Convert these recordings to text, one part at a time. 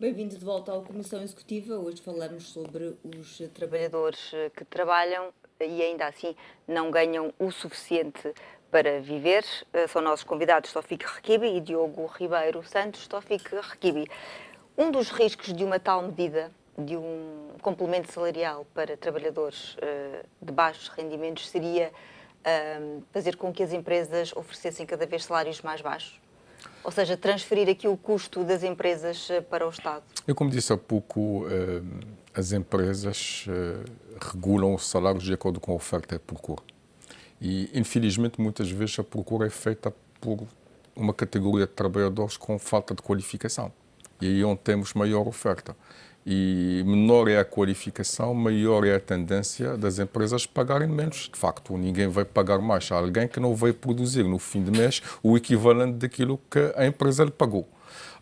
bem vindo de volta ao Comissão Executiva. Hoje falamos sobre os trabalhadores eh, que trabalham e ainda assim não ganham o suficiente para viver. Eh, são nossos convidados Tofik Requibi e Diogo Ribeiro Santos. Tofik Requibi, um dos riscos de uma tal medida de um complemento salarial para trabalhadores eh, de baixos rendimentos seria ehm, fazer com que as empresas oferecessem cada vez salários mais baixos? Ou seja, transferir aqui o custo das empresas eh, para o Estado? Eu, como disse há pouco, eh, as empresas eh, regulam os salários de acordo com a oferta e a procura. E, infelizmente, muitas vezes a procura é feita por uma categoria de trabalhadores com falta de qualificação. E aí onde temos maior oferta. E menor é a qualificação, maior é a tendência das empresas pagarem menos. De facto, ninguém vai pagar mais a alguém que não vai produzir no fim de mês o equivalente daquilo que a empresa lhe pagou.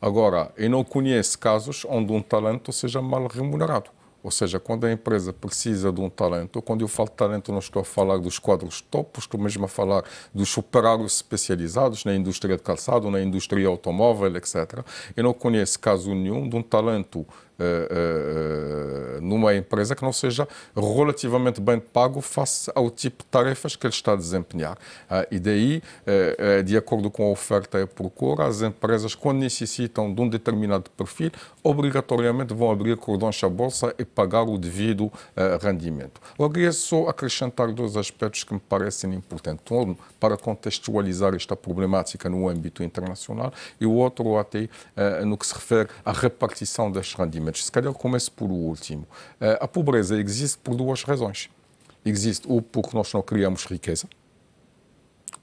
Agora, eu não conheço casos onde um talento seja mal remunerado. Ou seja, quando a empresa precisa de um talento, quando eu falo talento, não estou a falar dos quadros topos, estou mesmo a falar dos operários especializados na indústria de calçado, na indústria automóvel, etc. Eu não conheço caso nenhum de um talento uh, uh, numa empresa que não seja relativamente bem pago face ao tipo de tarefas que ele está a desempenhar. Ah, e daí, de acordo com a oferta e a procura, as empresas, quando necessitam de um determinado perfil, obrigatoriamente vão abrir cordões à bolsa e pagar o devido rendimento. Eu queria só acrescentar dois aspectos que me parecem importantes. Um, para contextualizar esta problemática no âmbito internacional e o outro até no que se refere à repartição deste rendimento elementos. Se calhar começo por último. A euh, pobreza existe por duas razões. Existe ou porque nós não criamos riqueza,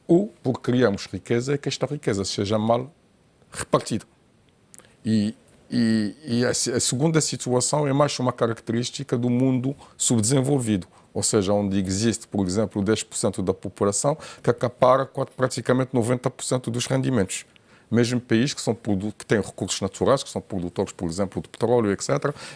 ou porque criamos riqueza e que esta riqueza seja mal repartida. E, e, e a, a segunda situação é mais uma característica do mundo subdesenvolvido, ou seja, onde existe, por exemplo, 10% da população que acapara praticamente 90% dos rendimentos mesmo países que, são, que têm recursos naturais, que são produtores, por exemplo, de petróleo, etc.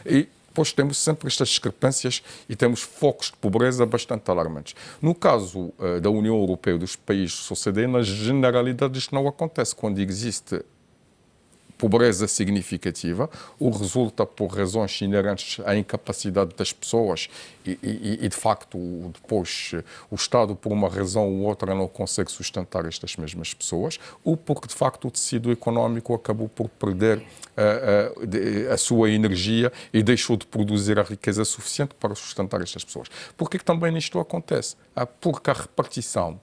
E depois temos sempre estas discrepâncias e temos focos de pobreza bastante alarmantes. No caso uh, da União Europeia, dos países OCDE, na generalidade isto não acontece. Quando existe pobreza significativa, o resulta por razões inerentes à incapacidade das pessoas e, e, e, de facto, depois o Estado, por uma razão ou outra, não consegue sustentar estas mesmas pessoas, ou porque, de facto, o tecido económico acabou por perder a, eh, a, eh, a sua energia e deixou de produzir a riqueza suficiente para sustentar estas pessoas. Por que também isto acontece? Ah, porque a repartição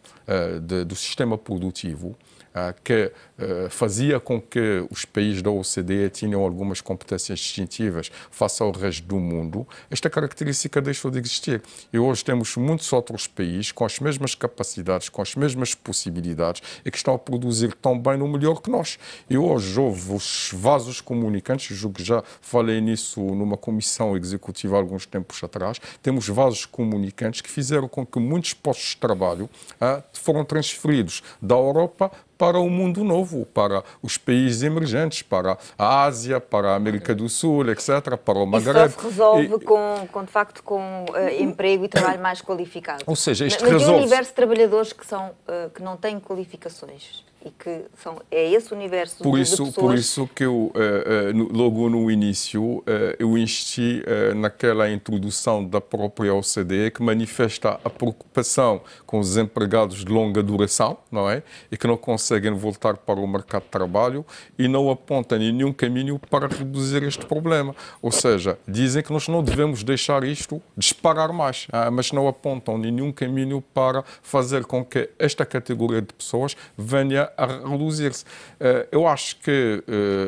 uh, de, do sistema produtivo ah, que ah, fazia com que os países da OCDE tinham algumas competências distintivas face ao resto do mundo, esta característica deixou de existir. E hoje temos muitos outros países com as mesmas capacidades, com as mesmas possibilidades e que estão a produzir tão bem no melhor que nós. E hoje houve os vasos comunicantes, julgo que já falei nisso numa comissão executiva há alguns tempos atrás, temos vasos comunicantes que fizeram com que muitos postos de trabalho ah, foram transferidos da Europa para o mundo novo, para os países emergentes, para a Ásia, para a América do Sul, etc., para o Maghreb. Isso só se resolve e... com, com, de facto, com uh, emprego e trabalho mais qualificado. Ou seja, isto Mas resolve... Mas um universo de trabalhadores que, são, uh, que não têm qualificações e que são, é esse universo por isso, de pessoas... Por isso que eu, eh, eh, logo no início, eh, eu insisti naquela introdução da própria OCDE que manifesta a preocupação com os empregados de longa duração, não é? E que não conseguem voltar para o mercado de trabalho e não apontam nenhum caminho para reduzir este problema. Ou seja, dizem que nós não devemos deixar isto disparar mais, ah, mas não apontam nenhum caminho para fazer com que esta categoria de pessoas venha a reluzir-se. Eh, eu acho que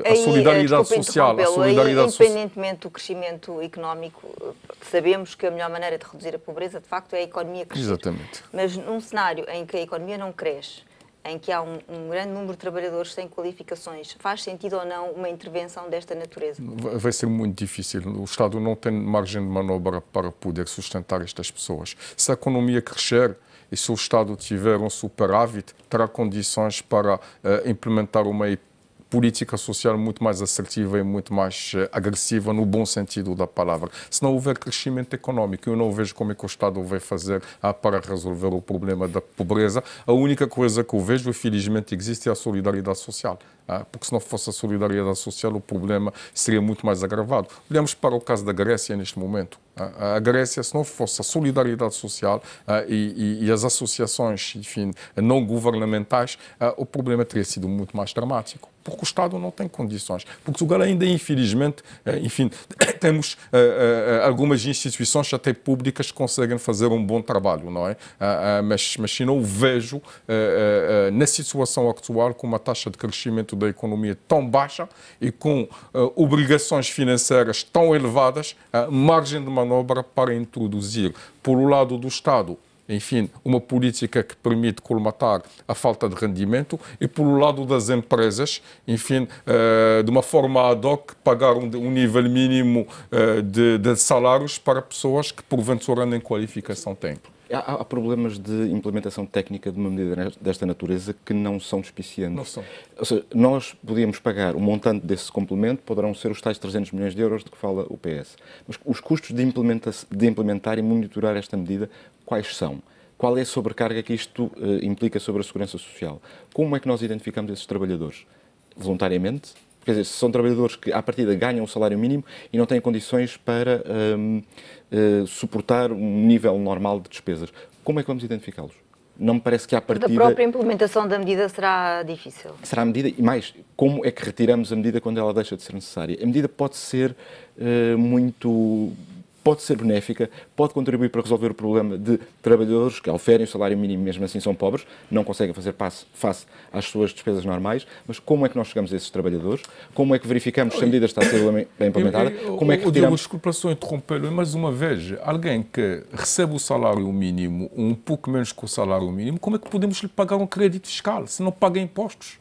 eh, a aí, é, solidariedade social. A solidariedade aí, independentemente do crescimento económico, sabemos que a melhor maneira de reduzir a pobreza, de facto, é a economia crescer. Exatamente. Mas num cenário em que a economia não cresce, em que há um, um, grande número de trabalhadores sem qualificações, faz sentido ou não uma intervenção desta natureza? Vai ser muito difícil. O Estado não tem margem de manobra para poder sustentar estas pessoas. Se a economia crescer, e se o Estado tiver um superávit, terá condições para eh, implementar uma IP política social muito mais assertiva e muito mais eh, agressiva no bom sentido da palavra. Se não houver crescimento econômico, eu não vejo como é que o Estado vai fazer ah, para resolver o problema da pobreza. A única coisa que eu vejo, felizmente, existe é a solidariedade social ah, porque se não fosse a solidariedade social o problema seria muito mais agravado. Olhamos para o caso da Grécia neste momento. Ah, a Grécia, se não fosse a solidariedade social e, e, e as associações enfim, não governamentais, o problema teria sido muito mais dramático porque o Estado não tem condições. Porque Portugal ainda, infelizmente, eh, enfim, temos eh, eh, algumas instituições até públicas que conseguem fazer um bom trabalho, não é? Ah, ah, mas, mas se não vejo, na situação atual, com uma taxa de crescimento da economia tão baixa e com obrigações financeiras tão elevadas, margem de manobra para introduzir, por um lado do Estado, enfim, uma política que permite colmatar a falta de rendimento e, pelo lado das empresas, enfim, eh, de uma forma ad hoc, pagar um nível mínimo eh, de, de salários para pessoas que, porventura, nem qualificação têm. Há, há, problemas de implementação técnica de uma medida desta natureza que não são despiciantes. Não são. Ou seja, nós podíamos pagar o montante desse complemento, poderão ser os tais 300 milhões de euros de que fala o PS. Mas os custos de, implementa de implementar e monitorar esta medida quais são? Qual é a sobrecarga que isto uh, implica sobre a segurança social? Como é que nós identificamos esses trabalhadores? Voluntariamente? Quer dizer, são trabalhadores que, à partida, ganham o um salário mínimo e não têm condições para um, ehm, uh, eh, suportar um nível normal de despesas. Como é que vamos identificá-los? Não me parece que à partida... Da própria implementação da medida será difícil. Será a medida, e mais, como é que retiramos a medida quando ela deixa de ser necessária? A medida pode ser uh, muito pode ser benéfica, pode contribuir para resolver o problema de trabalhadores que oferem o salário mínimo mesmo assim são pobres, não conseguem fazer face às suas despesas normais, mas como é que nós chegamos a esses trabalhadores? Como é que verificamos se a medida está a ser bem implementada? Como é que retiramos... Desculpa só interrompê-lo, mas uma vez, alguém que recebe o salário mínimo um pouco menos que o salário mínimo, como é que podemos lhe pagar um crédito fiscal se não paga impostos?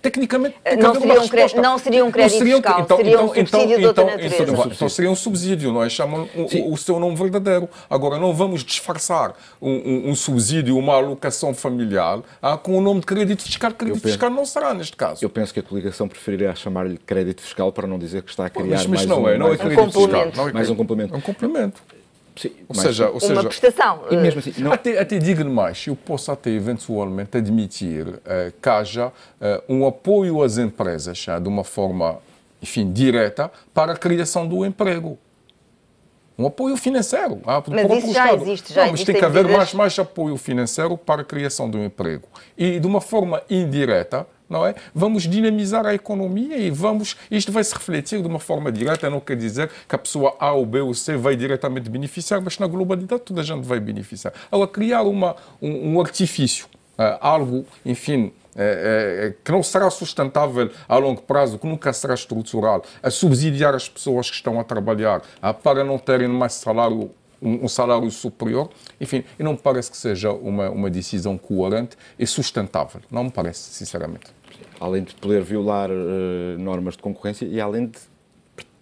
Tecnicamente, não seria, um não seria um crédito não seria um... fiscal, então, seria então, um então, subsídio então, de outra então, natureza. Então, então, seria um subsídio, nós chamamos é? Chamam o, o, seu nome verdadeiro. Agora, não vamos disfarçar um, um subsídio, uma alocação familiar ah, com o nome de crédito fiscal. Crédito penso, fiscal não será neste caso. Eu penso que a coligação preferirá chamar-lhe crédito fiscal para não dizer que está a criar mas, mas mais não um, é, não é crédito fiscal. Não é mais um complemento. É um complemento. Sim, ou, seja, ou seja, uma prestação. E mesmo eh. assim, não... até, até digo mais, eu posso até eventualmente admitir uh, que haja uh, um apoio às empresas uh, de uma forma, enfim, direta para a criação do emprego. Um apoio financeiro. Ah, mas isso já Estado. existe, já não, existe. Mas tem que haver mais, mais apoio financeiro para a criação do emprego. E de uma forma indireta, não é? Vamos dinamizar a economia e vamos. Isto vai se refletir de uma forma direta, não quer dizer que a pessoa A ou B ou C vai diretamente beneficiar, mas na globalidade toda a gente vai beneficiar. Agora, criar uma, um, um artifício, uh, algo, enfim, é, é, que não será sustentável a longo prazo, que nunca será estrutural, a subsidiar as pessoas que estão a trabalhar a, para não terem mais salário um, um, salário superior. Enfim, e não me parece que seja uma, uma decisão coerente e sustentável. Não me parece, sinceramente. Além de poder violar uh, normas de concorrência e além de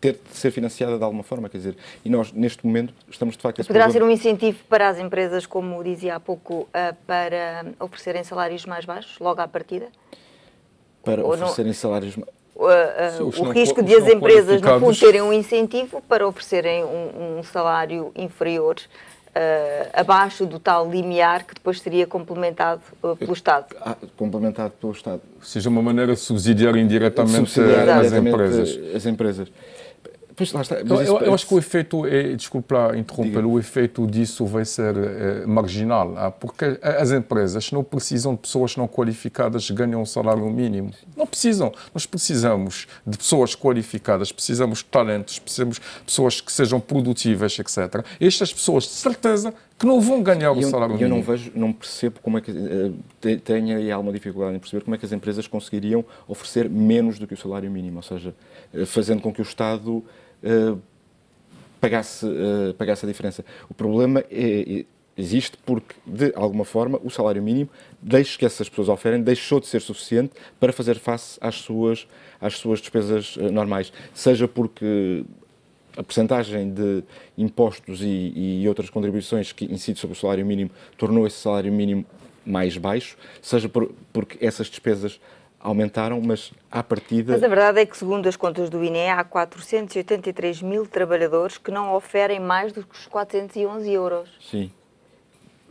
ter de ser financiada de alguma forma, quer dizer, e nós neste momento estamos de facto a Poderá problema. ser um incentivo para as empresas, como dizia há pouco, eh, para oferecerem salários mais baixos logo à partida? Para Ou oferecerem não... salários uh, uh, o risco de as empresas, no fundo, terem um incentivo para oferecerem um, um salário inferior Uh, abaixo do tal limiar que depois seria complementado uh, pelo Estado. Ah, complementado pelo Estado. Ou seja, uma maneira de subsidiar indiretamente subsidiar as empresas. As empresas. Pois lá está. Eu, eu, eu, acho que o efeito, é, desculpa interromper, o efeito disso vai ser é, marginal, ah, porque as empresas não precisam de pessoas não qualificadas que ganham um salário mínimo. Não precisam. Nós precisamos de pessoas qualificadas, precisamos de talentos, precisamos de pessoas que sejam produtivas, etc. Estas pessoas, de certeza, que não vão ganhar o salário mínimo. Eu não vejo, não percebo como é que eh, tenho aí alguma dificuldade em perceber como é que as empresas conseguiriam oferecer menos do que o salário mínimo, ou seja, eh, fazendo com que o Estado eh, pagasse, pagasse a diferença. O problema é, é, existe porque, de alguma forma, o salário mínimo, desde que essas pessoas oferem, deixou de ser suficiente para fazer face às suas, às suas despesas normais. Seja porque a percentagem de impostos e, e outras contribuições que incidem sobre o salário mínimo tornou esse salário mínimo mais baixo, seja por, porque essas despesas aumentaram, mas à partida... Mas a verdade é que, segundo as contas do INE, há 483 mil trabalhadores que não oferem mais do que os 411 euros. Sim.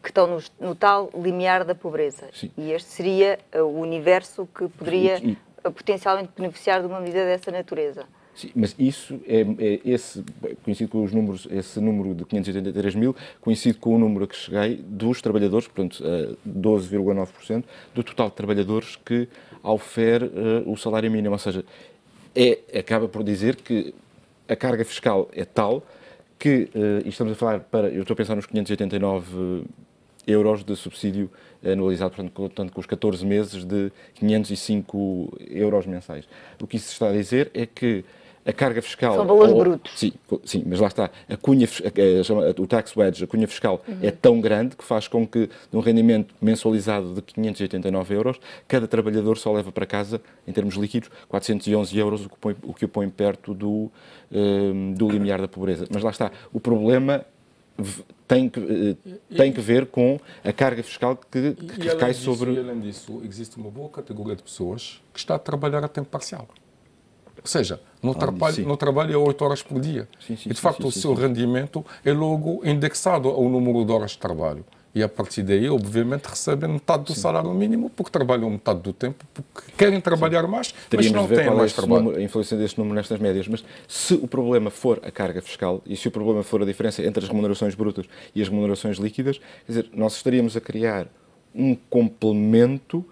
Que estão no, no tal limiar da pobreza. Sim. E este seria eh, o universo que poderia potencialmente beneficiar de uma medida dessa natureza. Sim, mas isso é, é, esse coincide com os números, esse número de 583 mil coincide com o número a que cheguei dos trabalhadores, portanto 12,9% eh, do total de trabalhadores que oferece eh, o salário mínimo, ou seja, é, acaba por dizer que a carga fiscal é tal que eh, e estamos a falar para, eu estou a pensar nos 589 euros de subsídio anualizado, portanto, com, portanto, com os 14 meses de 505 euros mensais. O que isso está a dizer é que a carga fiscal. São valores ou, brutos. Sim, sim, mas lá está. A cunha, a, o tax wedge, a cunha fiscal, é uhum. é tão grande que faz com que, num rendimento mensualizado de 589 euros, cada trabalhador só leva para casa, em termos líquidos, 411 euros, o que, põe, o que o põe perto do, um, do limiar da pobreza. Mas lá está. O problema tem que, eh, tem que ver com a carga fiscal que, que cai disso, sobre. E além disso, existe uma boa categoria de pessoas que está a trabalhar a tempo parcial. Ou seja, no, ah, trabalho, no trabalho é 8 horas por dia. Sim, sim, e, de sim, facto, o seu rendimento é logo indexado ao número de horas de trabalho. E a partir daí, obviamente, recebem metade do salário mínimo porque trabalham metade do tempo, porque querem trabalhar mais, Teríamos mas não têm é mais é trabalho. Número, a influência deste número nestas médias. Mas se o problema for a carga fiscal e se o problema for a diferença entre as remunerações brutas e as remunerações líquidas, quer dizer, nós estaríamos a criar um complemento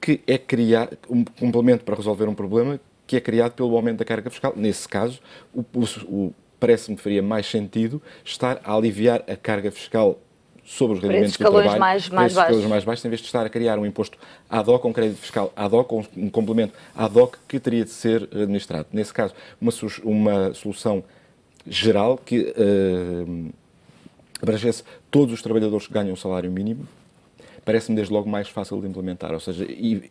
que é criar um complemento para resolver um problema que é criado pelo aumento da carga fiscal. Nesse caso, o, o parece-me faria mais sentido estar a aliviar a carga fiscal sobre os rendimentos do trabalho, mais, mais esses escalões mais baixos, em vez de estar a criar um imposto ad hoc, um crédito fiscal ad hoc, um complemento ad hoc que teria de ser eh, administrado. Nesse caso, uma, uma solução geral que uh, abrangesse todos os trabalhadores que ganham um salário mínimo, parece-me desde logo mais fácil de implementar, ou seja, e,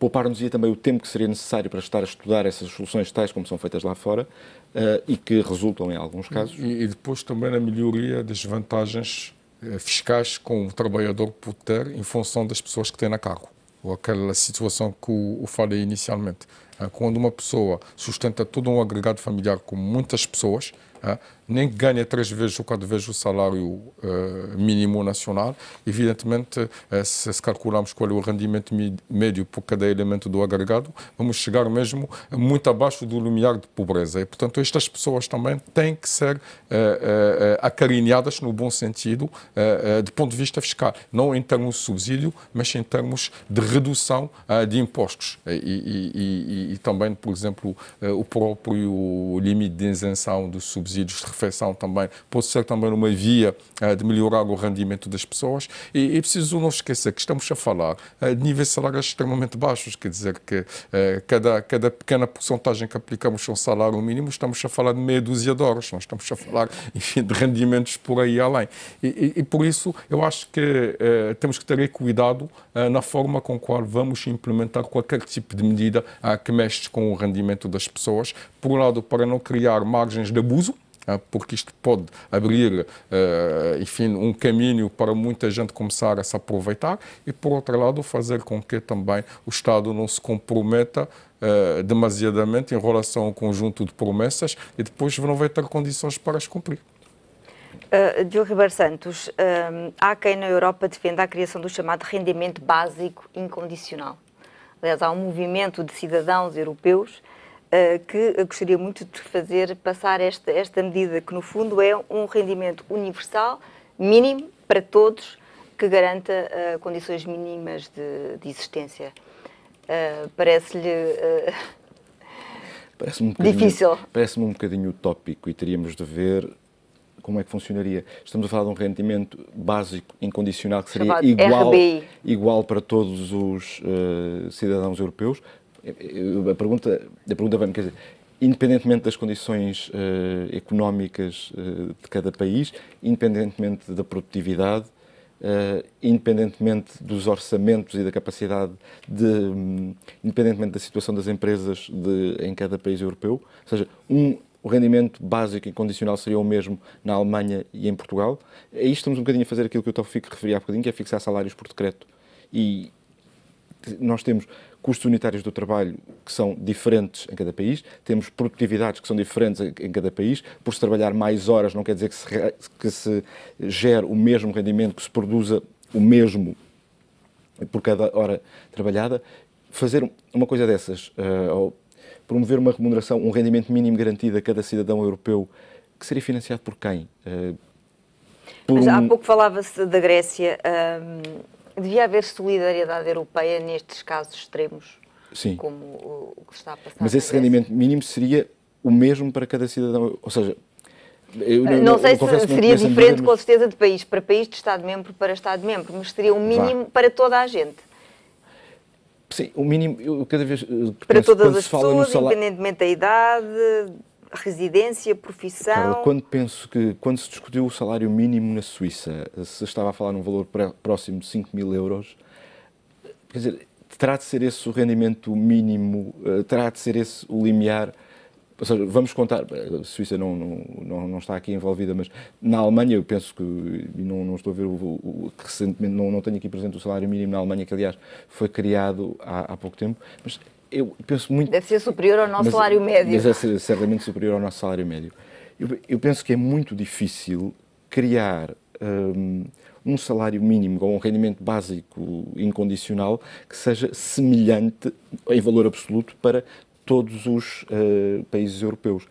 poupar-nos-ia também o tempo que seria necessário para estar a estudar essas soluções tais como são feitas lá fora uh, e que resultam em alguns casos. E, e depois também na melhoria das vantagens eh, fiscais com o trabalhador por ter em função das pessoas que tem na carro. ou aquela situação que eu falei inicialmente. Eh, quando uma pessoa sustenta todo um agregado familiar com muitas pessoas, nem ganha três vezes ou quatro vezes o salário uh, mínimo nacional. Evidentemente, uh, se, se, calcularmos qual é o rendimento médio por cada elemento do agregado, vamos chegar mesmo muito abaixo do limiar de pobreza. E, portanto, estas pessoas também têm que ser uh, acarinhadas no bom sentido, do ponto de vista fiscal. Não em termos de subsídio, mas em termos de redução de impostos. E, e, e, e, também, por exemplo, o próprio limite de isenção dos subsídios de perfeição também pode ser também uma via eh, de melhorar o rendimento das pessoas. E é preciso não esquecer que estamos a falar eh, de níveis salariais extremamente baixos, quer dizer que eh, cada, cada pequena porcentagem que aplicamos a um salário mínimo, estamos a falar de meia dúzia de horas, não estamos a falar enfim, de rendimentos por aí além. E, e, e por isso eu acho que temos que ter cuidado na forma com qual vamos implementar qualquer tipo de medida que mexe com o rendimento das pessoas, por um lado, para não criar margens de abuso, ah, porque isto pode abrir, eh, enfim, um caminho para muita gente começar a se aproveitar e, por outro lado, fazer com que também o Estado não se comprometa eh, demasiadamente em relação ao conjunto de promessas e depois não vai ter condições para as cumprir. Uh, Diogo Ribeiro Santos, uh, há quem na Europa defenda a criação do chamado rendimento básico incondicional. Aliás, há um movimento de cidadãos europeus eh, que eu gostaria muito de fazer passar esta, esta medida, que no fundo é um rendimento universal, mínimo, para todos, que garanta uh, condições mínimas de, de existência. Uh, Parece-lhe. Uh, parece um difícil. Parece-me um bocadinho utópico e teríamos de ver como é que funcionaria. Estamos a falar de um rendimento básico, incondicional, que seria igual, igual para todos os cidadãos europeus a pergunta, a pergunta vai-me quer dizer, independentemente das condições uh, económicas uh, de cada país, independentemente da produtividade, uh, independentemente dos orçamentos e da capacidade de, um, independentemente da situação das empresas de, em cada país europeu, ou seja, um o rendimento básico e condicional seria o mesmo na Alemanha e em Portugal. Aí estamos um bocadinho a fazer aquilo que o Taufik referia há bocadinho, que é fixar salários por decreto. E nós temos custos unitários do trabalho que são diferentes em cada país, temos produtividades que são diferentes em cada país, por se trabalhar mais horas não quer dizer que se, que se gere o mesmo rendimento, que se produza o mesmo por cada hora trabalhada. Fazer uma coisa dessas, eh, ou promover uma remuneração, um rendimento mínimo garantido a cada cidadão europeu, que seria financiado por quem? Eh, por Mas há um... pouco falava-se da Grécia. Ehm, Devia haver solidariedade europeia nestes casos extremos, Sim. como o, que está a passar. Mas esse rendimento mínimo seria o mesmo para cada cidadão, ou seja, eu, não, não, sei se seria diferente, mas... com certeza, de país para país, de Estado-membro para Estado-membro, mas seria um mínimo Vá. para toda a gente. Sim, o mínimo, eu cada vez. Para penso, todas as pessoas, salário... independentemente da idade, residência, profissão. Carla, quando penso que quando se discutiu o salário mínimo na Suíça, se estava a falar num valor próximo de 5 mil euros, quer dizer, terá de ser esse o rendimento mínimo, eh, terá de ser esse o limiar. Ou seja, vamos contar, a Suíça não, não, não, está aqui envolvida, mas na Alemanha, eu penso que, não, não estou a ver o, o recentemente, não, não tenho aqui presente o salário mínimo na Alemanha, que aliás foi criado há, há pouco tempo, mas eu penso muito. Deve ser superior ao nosso mas, salário é médio. deve é ser certamente superior ao nosso salário médio. Eu, eu penso que é muito difícil criar um, um salário mínimo ou um rendimento básico incondicional que seja semelhante em valor absoluto para todos os uh, países europeus.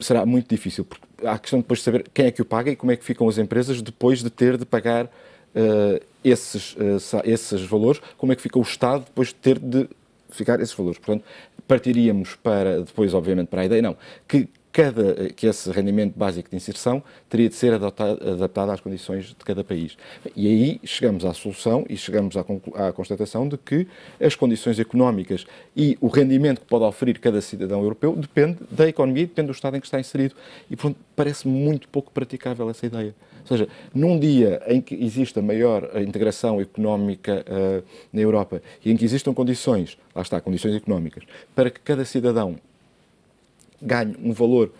Será muito difícil, porque há a questão depois de saber quem é que o paga e como é que ficam as empresas depois de ter de pagar uh, esses, uh, esses valores, como é que fica o Estado depois de ter de ficar esses valores. Portanto, partiríamos para, depois, obviamente, para a ideia, não, que cada, que esse rendimento básico de inserção teria de ser adaptado, adaptado às condições de cada país. E aí chegamos à solução e chegamos à, à constatação de que as condições económicas e o rendimento que pode oferecer cada cidadão europeu depende da economia e depende do Estado em que está inserido. E, portanto, parece muito pouco praticável essa ideia. Ou seja, num dia em que exista maior eh, integração económica uh, na Europa e em que existam condições, lá está, condições económicas, para que cada cidadão ganho um valor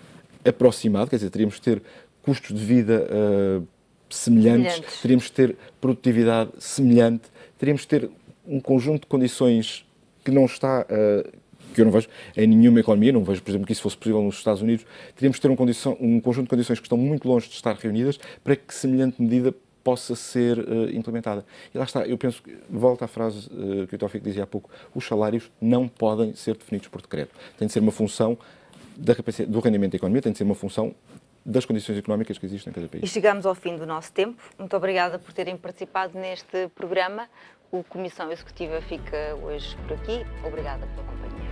aproximado, quer dizer, teríamos que ter custos de vida uh, semelhantes, semelhantes, teríamos que ter produtividade semelhante, teríamos que ter um conjunto de condições que não está, uh, que eu não vejo em nenhuma economia, não vejo, por exemplo, que isso fosse possível nos Estados Unidos, teríamos que ter um, um conjunto de condições que estão muito longe de estar reunidas para que semelhante medida possa ser uh, implementada. E lá está, eu penso, que, volta à frase uh, que o Tófico dizia há pouco, os salários não podem ser definidos por decreto. Tem de ser uma função da do rendimento da economia tem de ser uma função das condições económicas que existem em cada país. E chegamos ao fim do nosso tempo. Muito obrigada por terem participado neste programa. O Comissão Executiva fica hoje por aqui. Obrigada pela companhia.